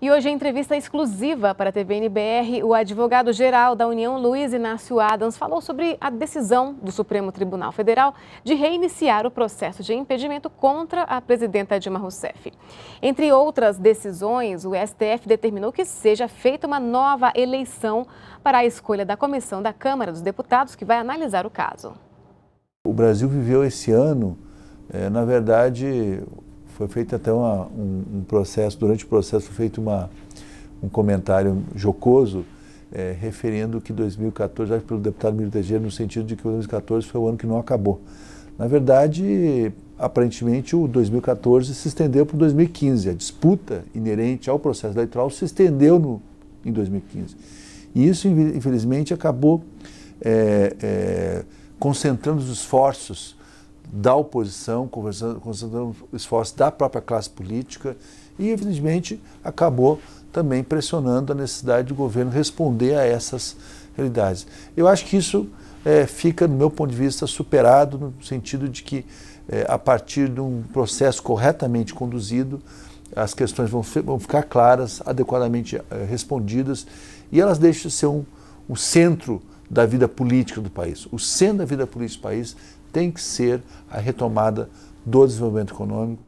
E hoje, em entrevista é exclusiva para a TVNBR, o advogado-geral da União, Luiz Inácio Adams, falou sobre a decisão do Supremo Tribunal Federal de reiniciar o processo de impedimento contra a presidenta Dilma Rousseff. Entre outras decisões, o STF determinou que seja feita uma nova eleição para a escolha da comissão da Câmara dos Deputados, que vai analisar o caso. O Brasil viveu esse ano, é, na verdade, foi feito até uma, um, um, processo, durante o processo foi feito uma, um comentário jocoso é, referindo que 2014, acho pelo deputado Miro Teixeira, no sentido de que 2014 foi o ano que não acabou. Na verdade, aparentemente, o 2014 se estendeu para 2015. A disputa inerente ao processo eleitoral se estendeu no, em 2015. E isso, infelizmente, acabou é, é, concentrando os esforços da oposição, concentrando esforço da própria classe política e, evidentemente, acabou também pressionando a necessidade do governo responder a essas realidades. Eu acho que isso é, fica, no meu ponto de vista, superado no sentido de que, é, a partir de um processo corretamente conduzido, as questões vão, vão ficar claras, adequadamente é, respondidas e elas deixam de ser um, um centro da vida política do país. O centro da vida política do país tem que ser a retomada do desenvolvimento econômico